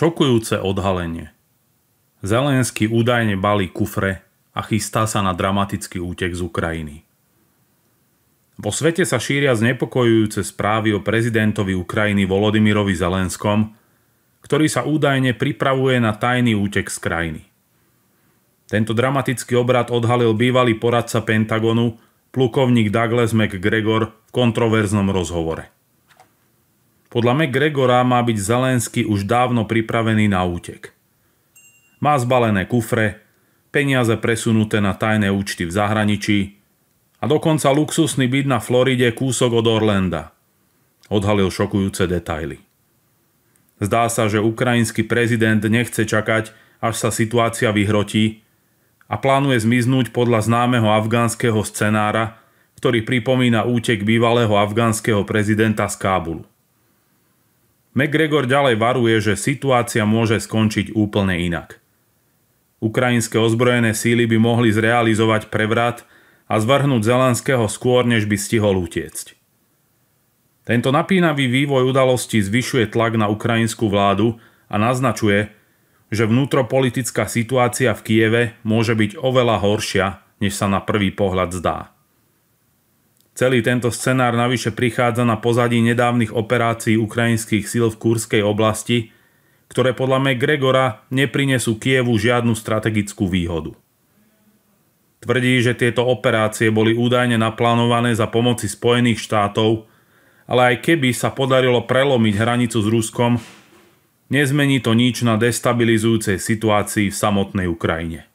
Šokujúce odhalenie. Zelenský údajne balí kufre a chystá sa na dramatický útek z Ukrajiny. Vo svete sa šíria znepokojujúce správy o prezidentovi Ukrajiny Volodymyrovi Zelenskom, ktorý sa údajne pripravuje na tajný útek z krajiny. Tento dramatický obrad odhalil bývalý poradca Pentagonu, plukovník Douglas McGregor v kontroverznom rozhovore. Podľa McGregora má byť Zelensky už dávno pripravený na útek. Má zbalené kufre, peniaze presunuté na tajné účty v zahraničí a dokonca luxusný byt na Floride kúsok od Orlanda. Odhalil šokujúce detaily. Zdá sa, že ukrajinský prezident nechce čakať, až sa situácia vyhrotí a plánuje zmiznúť podľa známeho afgánskeho scenára, ktorý pripomína útek bývalého afgánskeho prezidenta z Kábulu. McGregor ďalej varuje, že situácia môže skončiť úplne inak. Ukrajinské ozbrojené síly by mohli zrealizovať prevrat a zvrhnúť Zelenského skôr, než by stihol utiecť. Tento napínavý vývoj udalostí zvyšuje tlak na ukrajinskú vládu a naznačuje, že vnútropolitická situácia v Kieve môže byť oveľa horšia, než sa na prvý pohľad zdá. Celý tento scenár navyše prichádza na pozadí nedávnych operácií ukrajinských síl v Kúrskej oblasti, ktoré podľa McGregora neprinesú Kievu žiadnu strategickú výhodu. Tvrdí, že tieto operácie boli údajne naplánované za pomoci Spojených štátov, ale aj keby sa podarilo prelomiť hranicu s Ruskom, nezmení to nič na destabilizujúcej situácii v samotnej Ukrajine.